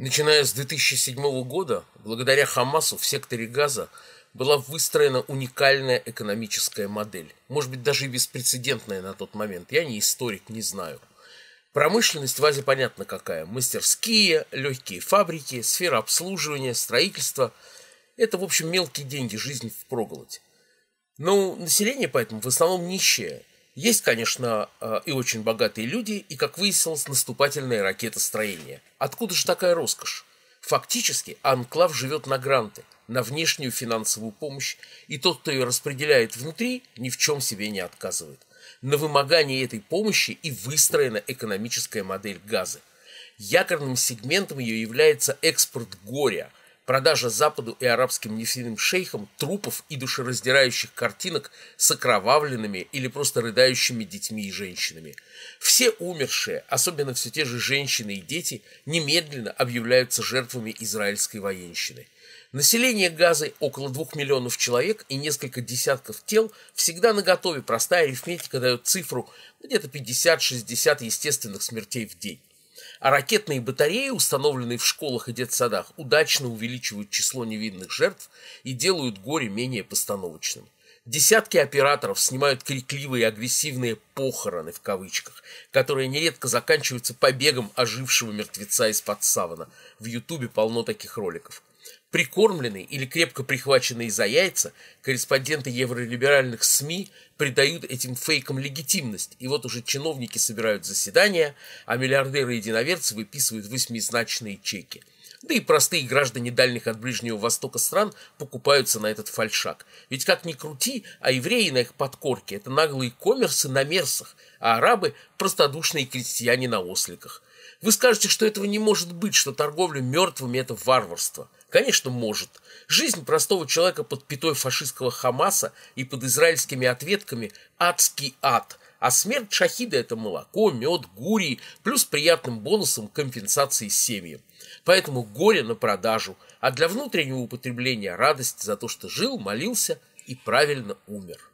Начиная с 2007 года, благодаря Хамасу в секторе Газа была выстроена уникальная экономическая модель. Может быть, даже и беспрецедентная на тот момент. Я не историк, не знаю. Промышленность в Азии понятно какая. Мастерские, легкие фабрики, сфера обслуживания, строительство. Это, в общем, мелкие деньги, жизнь в проголодь. Но ну, население поэтому в основном нищее. Есть, конечно, э, и очень богатые люди, и, как выяснилось, наступательное ракетостроение. Откуда же такая роскошь? Фактически анклав живет на гранты, на внешнюю финансовую помощь, и тот, кто ее распределяет внутри, ни в чем себе не отказывает. На вымогание этой помощи и выстроена экономическая модель Газы. Якорным сегментом ее является экспорт горя – продажа Западу и арабским нефтяным шейхам трупов и душераздирающих картинок с окровавленными или просто рыдающими детьми и женщинами. Все умершие, особенно все те же женщины и дети, немедленно объявляются жертвами израильской военщины. Население Газы около двух миллионов человек и несколько десятков тел всегда на готове Простая арифметика дает цифру где-то 50-60 естественных смертей в день. А ракетные батареи, установленные в школах и детсадах, удачно увеличивают число невинных жертв и делают горе менее постановочным. Десятки операторов снимают крикливые и агрессивные «похороны» в кавычках, которые нередко заканчиваются побегом ожившего мертвеца из-под савана. В Ютубе полно таких роликов. Прикормленные или крепко прихваченные за яйца, корреспонденты евролиберальных СМИ придают этим фейкам легитимность, и вот уже чиновники собирают заседания, а миллиардеры-единоверцы выписывают восьмизначные чеки. Да и простые граждане дальних от Ближнего Востока стран покупаются на этот фальшак. Ведь как ни крути, а евреи на их подкорке – это наглые коммерсы на мерсах, а арабы – простодушные крестьяне на осликах – вы скажете, что этого не может быть, что торговля мертвыми – это варварство. Конечно, может. Жизнь простого человека под пятой фашистского Хамаса и под израильскими ответками – адский ад. А смерть шахида – это молоко, мед, гурии, плюс приятным бонусом компенсации семьи. Поэтому горе на продажу, а для внутреннего употребления радость за то, что жил, молился и правильно умер.